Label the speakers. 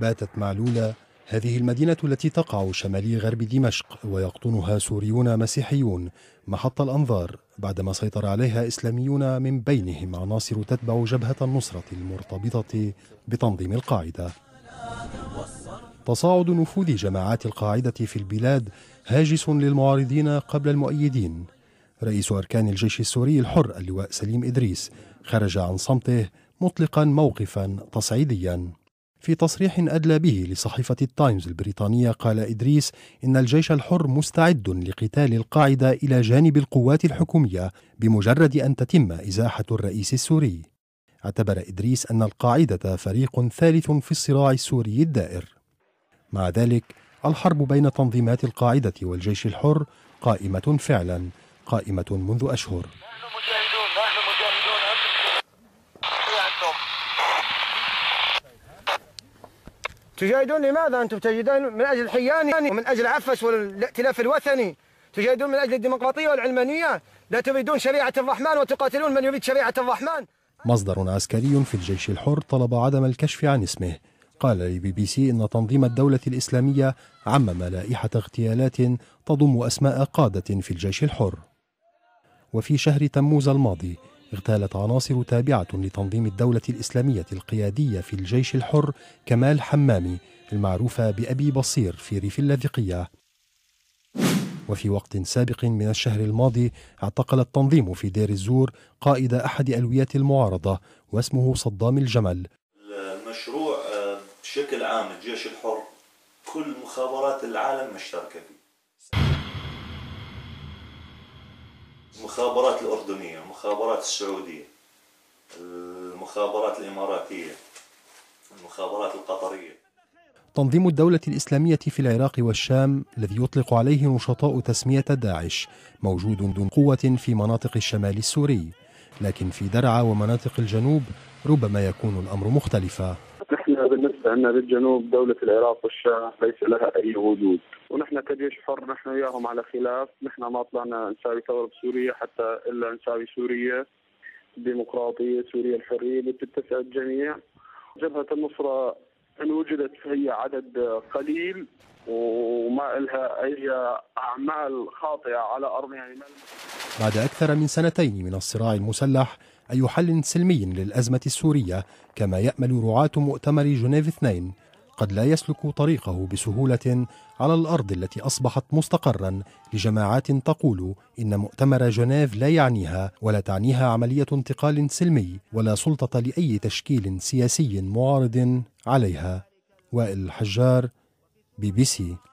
Speaker 1: باتت معلولة هذه المدينة التي تقع شمالي غرب دمشق ويقطنها سوريون مسيحيون محط الأنظار بعدما سيطر عليها إسلاميون من بينهم عناصر تتبع جبهة النصرة المرتبطة بتنظيم القاعدة تصاعد نفوذ جماعات القاعدة في البلاد هاجس للمعارضين قبل المؤيدين رئيس أركان الجيش السوري الحر اللواء سليم إدريس خرج عن صمته مطلقا موقفا تصعيديا في تصريح أدلى به لصحيفة التايمز البريطانية قال إدريس إن الجيش الحر مستعد لقتال القاعدة إلى جانب القوات الحكومية بمجرد أن تتم إزاحة الرئيس السوري اعتبر إدريس أن القاعدة فريق ثالث في الصراع السوري الدائر مع ذلك الحرب بين تنظيمات القاعدة والجيش الحر قائمة فعلا قائمة منذ أشهر تجاهدون لماذا أنتم تجاهدون من أجل حياني يعني ومن أجل عفش والائتلاف الوثني تجاهدون من أجل الديمقراطية والعلمانية لا تريدون شريعة الرحمن وتقاتلون من يريد شريعة الرحمن مصدر عسكري في الجيش الحر طلب عدم الكشف عن اسمه قال لبي بي سي إن تنظيم الدولة الإسلامية عمم لائحة اغتيالات تضم أسماء قادة في الجيش الحر وفي شهر تموز الماضي اغتالت عناصر تابعة لتنظيم الدولة الإسلامية القيادية في الجيش الحر كمال حمامي المعروفة بأبي بصير في ريف اللاذقية وفي وقت سابق من الشهر الماضي اعتقل التنظيم في دير الزور قائد أحد ألويات المعارضة واسمه صدام الجمل المشروع آه، بشكل عام الجيش الحر كل مخابرات العالم مشتركة فيه المخابرات الأردنية المخابرات السعودية المخابرات الإماراتية المخابرات القطرية تنظيم الدولة الإسلامية في العراق والشام الذي يطلق عليه نشطاء تسمية داعش موجود دون قوة في مناطق الشمال السوري لكن في درعا ومناطق الجنوب ربما يكون الأمر مختلفا بالنسبه لنا بالجنوب دوله العراق والشام ليس لها اي وجود ونحن كجيش حر نحن وياهم على خلاف نحن ما طلعنا نساوي ثوره سوريه حتى الا نساوي سوريه الديمقراطيه سوريا الحريه اللي بتتسع الجميع جبهه النصره ان وجدت هي عدد قليل وما لها اي اعمال خاطئه على ارض يعني بعد اكثر من سنتين من الصراع المسلح أي حل سلمي للأزمة السورية كما يأمل رعاة مؤتمر جنيف اثنين قد لا يسلك طريقه بسهولة على الأرض التي أصبحت مستقرا لجماعات تقول إن مؤتمر جنيف لا يعنيها ولا تعنيها عملية انتقال سلمي ولا سلطة لأي تشكيل سياسي معارض عليها وائل الحجار بي بي سي